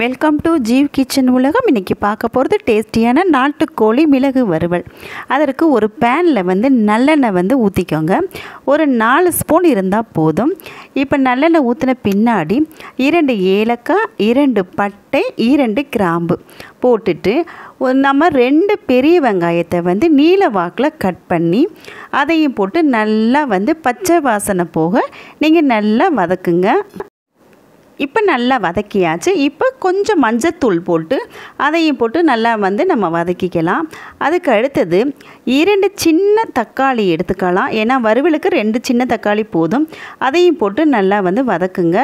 welcome to ஜீவ் kitchen உலகம் இன்றைக்கி பார்க்க போகிறது டேஸ்டியான நாட்டுக்கோழி மிளகு வறுவல் அதற்கு ஒரு பேனில் வந்து நல்லெண்ணெய் வந்து ஊற்றிக்கோங்க ஒரு நாலு ஸ்பூன் இருந்தால் போதும் இப்போ நல்லெண்ணெய் ஊற்றின பின்னாடி இரண்டு ஏலக்காய் இரண்டு பட்டை இரண்டு கிராம்பு போட்டுட்டு ஒரு நம்ம ரெண்டு பெரிய வெங்காயத்தை வந்து நீல வாக்கில் கட் பண்ணி அதையும் போட்டு நல்லா வந்து பச்சை வாசனை போக நீங்கள் நல்லா வதக்குங்க இப்போ நல்லா வதக்கியாச்சு இப்போ கொஞ்சம் மஞ்சத்தூள் போட்டு அதையும் போட்டு நல்லா வந்து நம்ம வதக்கிக்கலாம் அதுக்கு அடுத்தது இரண்டு சின்ன தக்காளி எடுத்துக்கலாம் ஏன்னா வறுவலுக்கு ரெண்டு சின்ன தக்காளி போதும் அதையும் போட்டு நல்லா வந்து வதக்குங்க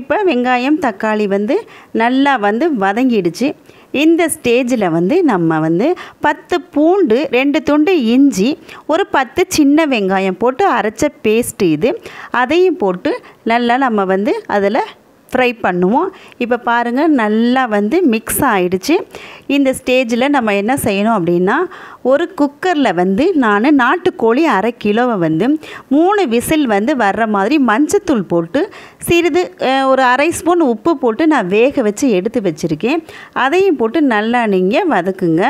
இப்போ வெங்காயம் தக்காளி வந்து நல்லா வந்து வதங்கிடுச்சு இந்த ஸ்டேஜில் வந்து நம்ம வந்து பத்து பூண்டு ரெண்டு துண்டு இஞ்சி ஒரு பத்து சின்ன வெங்காயம் போட்டு அரைச்ச பேஸ்ட்டு இது அதையும் போட்டு நல்லா நம்ம வந்து அதில் ஃப்ரை பண்ணுவோம் இப்போ பாருங்கள் நல்லா வந்து மிக்ஸ் ஆகிடுச்சு இந்த ஸ்டேஜில் நம்ம என்ன செய்யணும் அப்படின்னா ஒரு குக்கரில் வந்து நான் நாட்டுக்கோழி அரை கிலோவை வந்து மூணு விசில் வந்து வர்ற மாதிரி மஞ்சத்தூள் போட்டு சிறிது ஒரு அரை ஸ்பூன் உப்பு போட்டு நான் வேக வச்சு எடுத்து வச்சுருக்கேன் அதையும் போட்டு நல்லா நீங்கள் வதக்குங்க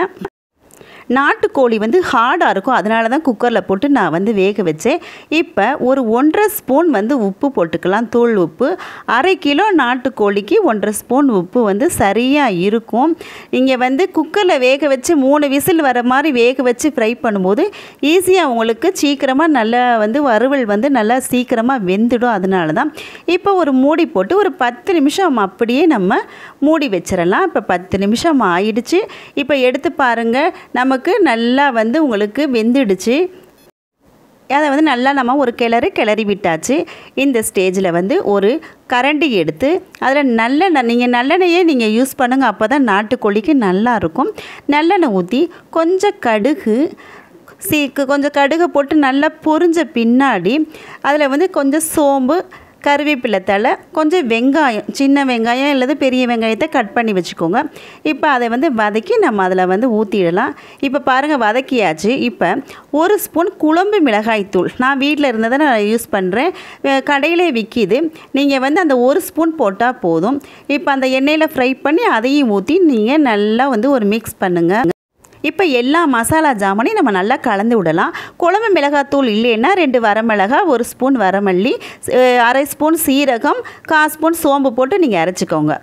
நாட்டுக்கோழி வந்து ஹார்டாக இருக்கும் அதனால தான் குக்கரில் போட்டு நான் வந்து வேக வச்சேன் இப்போ ஒரு ஒன்றரை ஸ்பூன் வந்து உப்பு போட்டுக்கலாம் தூள் உப்பு அரை கிலோ நாட்டுக்கோழிக்கு ஒன்றரை ஸ்பூன் உப்பு வந்து சரியாக இருக்கும் இங்கே வந்து குக்கரில் வேக வச்சு மூணு விசில் வர மாதிரி வேக வச்சு ஃப்ரை பண்ணும்போது ஈஸியாக உங்களுக்கு சீக்கிரமாக நல்லா வந்து வறுவல் வந்து நல்லா சீக்கிரமாக வெந்துடும் அதனால தான் இப்போ ஒரு மூடி போட்டு ஒரு பத்து நிமிஷம் அப்படியே நம்ம மூடி வச்சிடலாம் இப்போ பத்து நிமிஷம் ஆயிடுச்சு இப்போ எடுத்து பாருங்கள் நமக்கு அளவுக்கு நல்லா வந்து உங்களுக்கு வெந்துடுச்சு அதை வந்து நல்லா நம்ம ஒரு கிளறி கிளறி விட்டாச்சு இந்த ஸ்டேஜில் வந்து ஒரு கரண்டி எடுத்து அதில் நல்லெண்ணெய் நீங்கள் நல்லெண்ணெயே நீங்கள் யூஸ் பண்ணுங்கள் அப்போ தான் நாட்டுக்கோழிக்கு நல்லாயிருக்கும் நல்லெண்ணெய் ஊற்றி கொஞ்சம் கடுகு சீக்கு கொஞ்சம் கடுகு போட்டு நல்லா பொறிஞ்ச பின்னாடி அதில் வந்து கொஞ்சம் சோம்பு கருவேப்பிலை தழை கொஞ்சம் வெங்காயம் சின்ன வெங்காயம் அல்லது பெரிய வெங்காயத்தை கட் பண்ணி வச்சுக்கோங்க இப்போ அதை வந்து வதக்கி நம்ம அதில் வந்து ஊற்றிடலாம் இப்போ பாருங்கள் வதக்கியாச்சு இப்போ ஒரு ஸ்பூன் குழம்பு மிளகாய் தூள் நான் வீட்டில் இருந்ததை நான் யூஸ் பண்ணுறேன் கடையிலே விற்கிது நீங்கள் வந்து அந்த ஒரு ஸ்பூன் போட்டால் போதும் இப்போ அந்த எண்ணெயில் ஃப்ரை பண்ணி அதையும் ஊற்றி நீங்கள் நல்லா வந்து ஒரு மிக்ஸ் பண்ணுங்கள் இப்போ எல்லா மசாலா ஜாமனையும் நம்ம நல்லா கலந்து விடலாம் குழம்பு மிளகாத்தூள் இல்லைன்னா ரெண்டு வரமிளகா ஒரு ஸ்பூன் வரமல்லி அரை ஸ்பூன் சீரகம் கால் ஸ்பூன் சோம்பு போட்டு நீங்கள் அரைச்சிக்கோங்க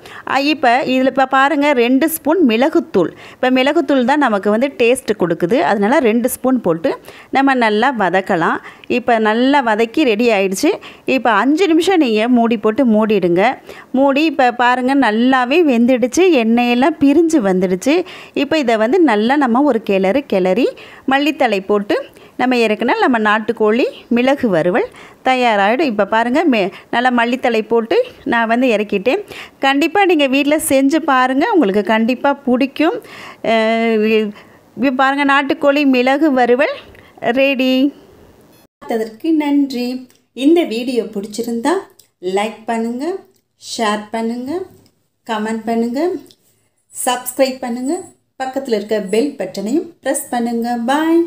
இப்போ இதில் இப்போ பாருங்கள் ரெண்டு ஸ்பூன் மிளகுத்தூள் இப்போ மிளகுத்தூள் தான் நமக்கு வந்து டேஸ்ட்டு கொடுக்குது அதனால் ரெண்டு ஸ்பூன் போட்டு நம்ம நல்லா வதக்கலாம் இப்போ நல்லா வதக்கி ரெடி ஆயிடுச்சு இப்போ அஞ்சு நிமிஷம் நீங்கள் மூடி போட்டு மூடிடுங்க மூடி இப்போ பாருங்கள் நல்லாவே வெந்துடுச்சு எண்ணெயெல்லாம் பிரிஞ்சு வந்துடுச்சு இப்போ இதை வந்து நல்லா நம்ம ஒரு கிளறு கிளறி மல்லித்தலை போட்டு நம்ம இறக்குனா நம்ம நாட்டுக்கோழி மிளகு வறுவல் தயாராகிடும் இப்போ பாருங்கள் மே நல்லா மல்லித்தலை போட்டு நான் வந்து இறக்கிட்டேன் கண்டிப்பாக நீங்கள் வீட்டில் செஞ்சு பாருங்கள் உங்களுக்கு கண்டிப்பாக பிடிக்கும் இப்போ பாருங்கள் நாட்டுக்கோழி மிளகு வறுவல் ரெடி பார்த்ததற்கு நன்றி இந்த வீடியோ பிடிச்சிருந்தா லைக் பண்ணுங்கள் ஷேர் பண்ணுங்கள் கமெண்ட் பண்ணுங்கள் சப்ஸ்கிரைப் பண்ணுங்கள் பக்கத்தில் இருக்க பெல் பட்டனையும் ப்ரெஸ் பண்ணுங்கள் பாய்